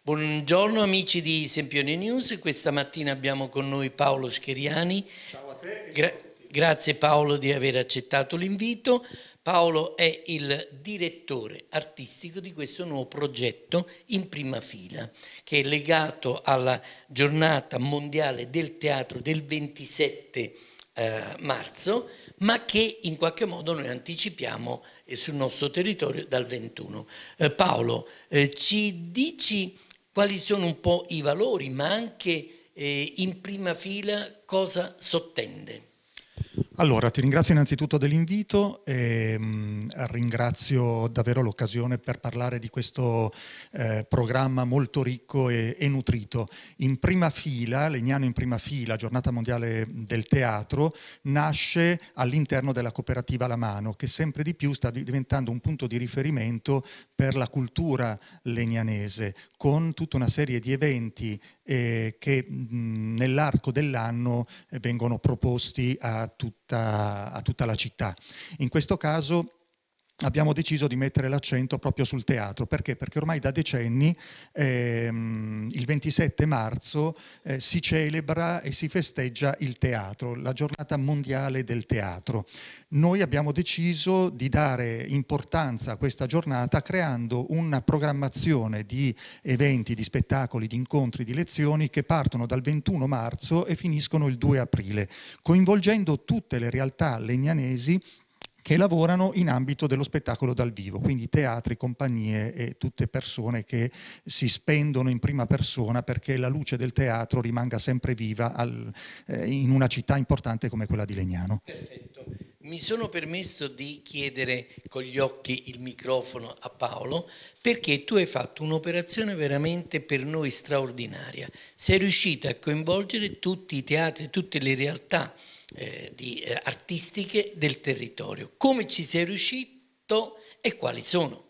Buongiorno amici di Sempione News, questa mattina abbiamo con noi Paolo Scheriani. Ciao a te. Gra grazie Paolo di aver accettato l'invito. Paolo è il direttore artistico di questo nuovo progetto in prima fila, che è legato alla giornata mondiale del teatro del 27 eh, marzo, ma che in qualche modo noi anticipiamo eh, sul nostro territorio dal 21. Eh, Paolo, ci dici quali sono un po' i valori, ma anche eh, in prima fila cosa sottende. Allora, ti ringrazio innanzitutto dell'invito e mh, mm, ringrazio davvero l'occasione per parlare di questo eh, programma molto ricco e, e, nutrito. In prima fila, Legnano in prima fila, giornata mondiale del teatro, nasce all'interno della cooperativa La Mano, che sempre di più sta diventando un punto di riferimento per la cultura legnanese, con tutta una serie di eventi eh, che mh, mm, nell'arco dell'anno eh, vengono proposti a tutti tutta, a tutta la città. In questo caso abbiamo deciso di mettere l'accento proprio sul teatro. Perché? Perché ormai da decenni, ehm, il 27 marzo, eh, si celebra e si festeggia il teatro, la giornata mondiale del teatro. Noi abbiamo deciso di dare importanza a questa giornata creando una programmazione di eventi, di spettacoli, di incontri, di lezioni che partono dal 21 marzo e finiscono il 2 aprile, coinvolgendo tutte le realtà legnanesi che lavorano in ambito dello spettacolo dal vivo, quindi teatri, compagnie e tutte persone che si spendono in prima persona perché la luce del teatro rimanga sempre viva al, eh, in una città importante come quella di Legnano. Perfetto mi sono permesso di chiedere con gli occhi il microfono a Paolo perché tu hai fatto un'operazione veramente per noi straordinaria. Sei riuscita a coinvolgere tutti i teatri, tutte le realtà eh, di, eh, artistiche del territorio. Come ci sei riuscito e quali sono?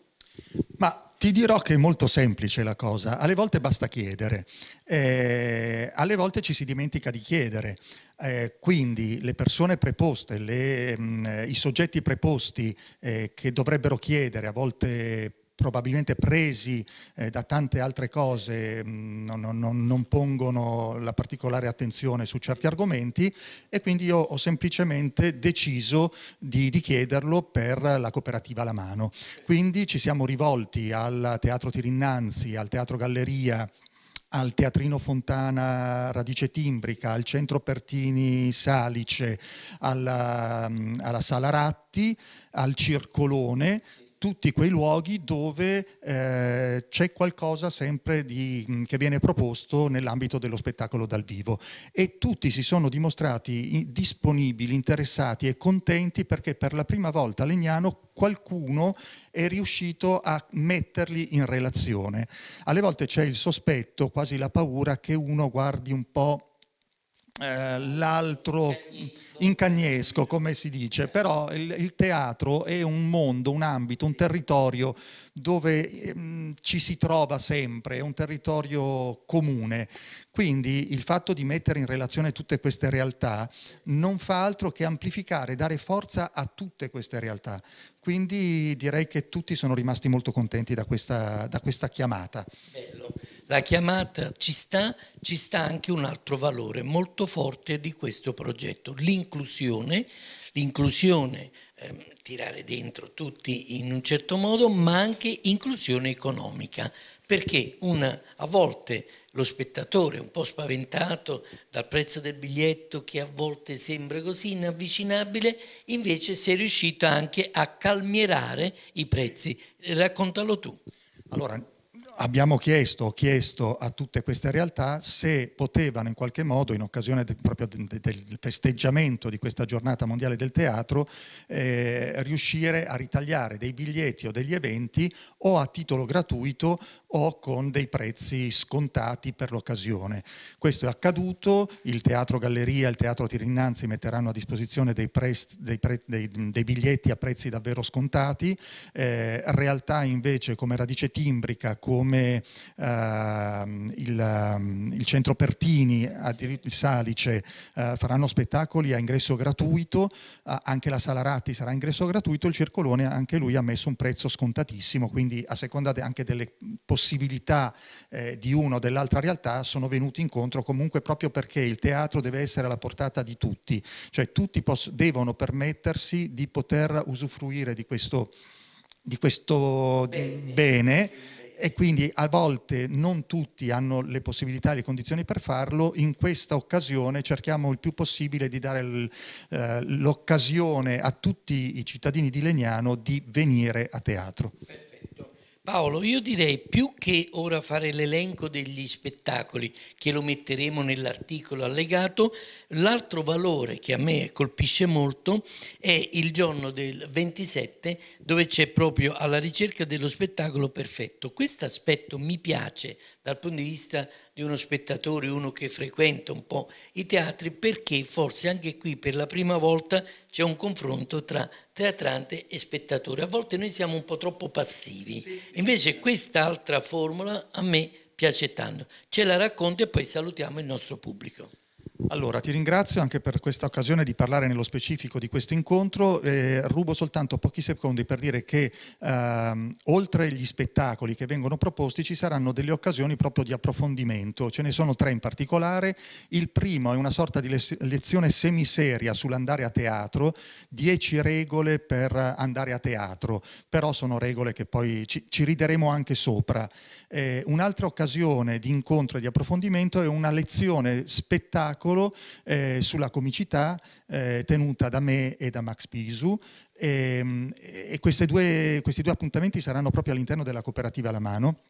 Ma ti dirò che è molto semplice la cosa, alle volte basta chiedere, eh, alle volte ci si dimentica di chiedere. Eh, quindi le persone preposte, le, mh, mm, eh, i soggetti preposti eh, che dovrebbero chiedere, a volte probabilmente presi eh, da tante altre cose, mh, mm, non, non, non, pongono la particolare attenzione su certi argomenti e quindi io ho semplicemente deciso di, di chiederlo per la cooperativa La mano. Quindi ci siamo rivolti al Teatro Tirinnanzi, al Teatro Galleria, al Teatrino Fontana Radice Timbrica, al Centro Pertini Salice, alla, mm, alla Sala Ratti, al Circolone, tutti quei luoghi dove eh, c'è qualcosa sempre di, mm, che viene proposto nell'ambito dello spettacolo dal vivo e tutti si sono dimostrati disponibili, interessati e contenti perché per la prima volta a Legnano qualcuno è riuscito a metterli in relazione. Alle volte c'è il sospetto, quasi la paura che uno guardi un po' Eh, l'altro in cagnesco come si dice, però il, il, teatro è un mondo, un ambito, un territorio dove ehm, ci si trova sempre, è un territorio comune. Quindi il fatto di mettere in relazione tutte queste realtà non fa altro che amplificare, dare forza a tutte queste realtà. Quindi direi che tutti sono rimasti molto contenti da questa, da questa chiamata. Bello la chiamata ci sta, ci sta anche un altro valore molto forte di questo progetto, l'inclusione, l'inclusione, ehm, tirare dentro tutti in un certo modo, ma anche inclusione economica, perché una, a volte lo spettatore un po' spaventato dal prezzo del biglietto che a volte sembra così inavvicinabile, invece si è riuscito anche a calmierare i prezzi. Raccontalo tu. Allora, abbiamo chiesto, ho chiesto a tutte queste realtà se potevano in qualche modo, in occasione del, proprio del festeggiamento di questa giornata mondiale del teatro, eh, riuscire a ritagliare dei biglietti o degli eventi o a titolo gratuito o con dei prezzi scontati per l'occasione. Questo è accaduto, il Teatro Galleria e il Teatro Tirinnanzi metteranno a disposizione dei, dei, dei, dei, biglietti a prezzi davvero scontati, eh, realtà invece come Radice Timbrica, come eh, il, ehm, il, Centro Pertini, il Salice, eh, faranno spettacoli a ingresso gratuito, anche la Sala Ratti sarà a ingresso gratuito, il Circolone anche lui ha messo un prezzo scontatissimo, quindi a seconda anche delle possibilità possibilità eh, di una o dell'altra realtà sono venuti incontro comunque proprio perché il teatro deve essere alla portata di tutti, cioè tutti devono permettersi di poter usufruire di questo, di questo bene, bene e quindi a volte non tutti hanno le possibilità e le condizioni per farlo, in questa occasione cerchiamo il più possibile di dare eh, l'occasione a tutti i cittadini di Legnano di venire a teatro. Paolo, io direi più che ora fare l'elenco degli spettacoli, che lo metteremo nell'articolo allegato, l'altro valore che a me colpisce molto è il giorno del 27 dove c'è proprio alla ricerca dello spettacolo perfetto. Questo aspetto mi piace dal punto di vista di uno spettatore, uno che frequenta un po' i teatri, perché forse anche qui per la prima volta c'è un confronto tra teatrante e spettatore. A volte noi siamo un po' troppo passivi. Sì Invece quest'altra formula a me piace tanto. Ce la racconti e poi salutiamo il nostro pubblico. Allora, ti ringrazio anche per questa occasione di parlare nello specifico di questo incontro. Eh, rubo soltanto pochi secondi per dire che ehm, oltre agli spettacoli che vengono proposti ci saranno delle occasioni proprio di approfondimento. Ce ne sono tre in particolare. Il primo è una sorta di lezione semiseria sull'andare a teatro, dieci regole per andare a teatro, però sono regole che poi ci, ci rideremo anche sopra. Eh, un'altra occasione di incontro e di approfondimento è una lezione spettacolo articolo eh, sulla comicità eh, tenuta da me e da Max Pisu ehm, e, e due, questi due appuntamenti saranno proprio all'interno della cooperativa La Mano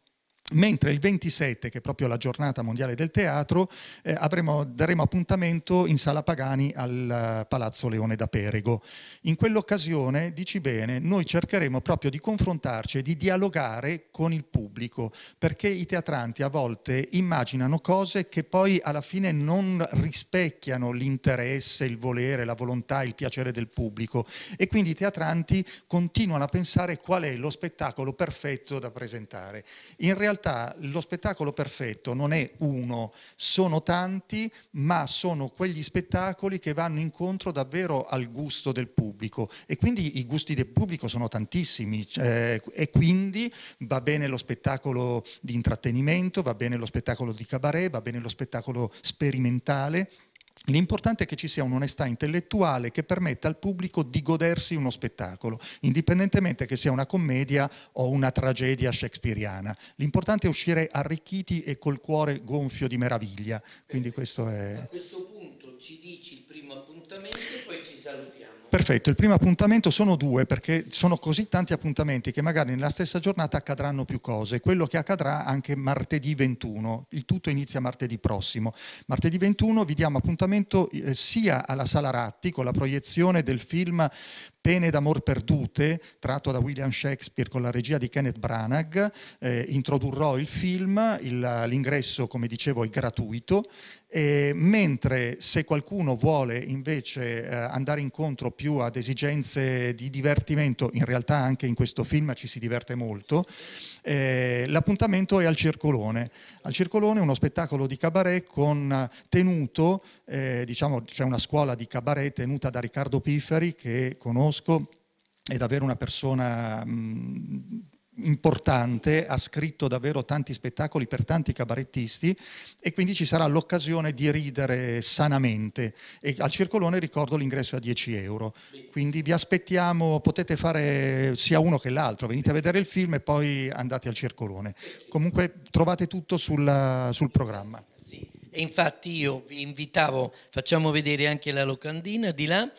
mentre il 27, che è proprio la giornata mondiale del teatro, eh, avremo, daremo appuntamento in Sala Pagani al eh, Palazzo Leone da Perego. In quell'occasione, dici bene, noi cercheremo proprio di confrontarci e di dialogare con il pubblico, perché i teatranti a volte immaginano cose che poi alla fine non rispecchiano l'interesse, il volere, la volontà, il piacere del pubblico e quindi i teatranti continuano a pensare qual è lo spettacolo perfetto da presentare. In realtà realtà lo spettacolo perfetto non è uno, sono tanti, ma sono quegli spettacoli che vanno incontro davvero al gusto del pubblico e quindi i gusti del pubblico sono tantissimi eh, e quindi va bene lo spettacolo di intrattenimento, va bene lo spettacolo di cabaret, va bene lo spettacolo sperimentale. L'importante è che ci sia un'onestà intellettuale che permetta al pubblico di godersi uno spettacolo, indipendentemente che sia una commedia o una tragedia shakespeariana. L'importante è uscire arricchiti e col cuore gonfio di meraviglia. Quindi questo è ci dici il primo appuntamento e poi ci salutiamo. Perfetto, il primo appuntamento sono due perché sono così tanti appuntamenti che magari nella stessa giornata accadranno più cose. Quello che accadrà anche martedì 21, il tutto inizia martedì prossimo. Martedì 21 vi diamo appuntamento eh, sia alla Sala Ratti con la proiezione del film Pene d'amor perdute, tratto da William Shakespeare con la regia di Kenneth Branagh. Eh, introdurrò il film, il, l'ingresso come dicevo è gratuito, eh, mentre se qualcuno vuole invece eh, andare incontro più ad esigenze di divertimento, in realtà anche in questo film ci si diverte molto, eh, l'appuntamento è al Circolone. Al Circolone uno spettacolo di cabaret con tenuto, eh, diciamo c'è una scuola di cabaret tenuta da Riccardo Pifferi che conosco, è davvero una persona... Mh, mm, importante, ha scritto davvero tanti spettacoli per tanti cabarettisti e quindi ci sarà l'occasione di ridere sanamente. E al Circolone ricordo l'ingresso a 10 euro. Quindi vi aspettiamo, potete fare sia uno che l'altro, venite a vedere il film e poi andate al Circolone. Comunque trovate tutto sulla, sul programma. Sì. E infatti io vi invitavo, facciamo vedere anche la locandina di là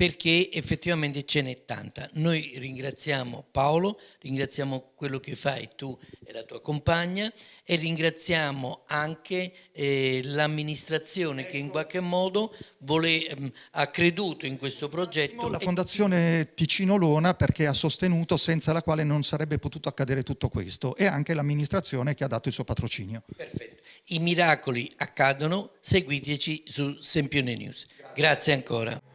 perché effettivamente ce n'è tanta. Noi ringraziamo Paolo, ringraziamo quello che fai tu e la tua compagna e ringraziamo anche eh, l'amministrazione che in ecco. qualche modo vole, ehm, ha creduto in questo progetto. La Fondazione Ticino Lona perché ha sostenuto senza la quale non sarebbe potuto accadere tutto questo e anche l'amministrazione che ha dato il suo patrocinio. Perfetto. I miracoli accadono, seguiteci su Sempione News. Grazie, Grazie ancora.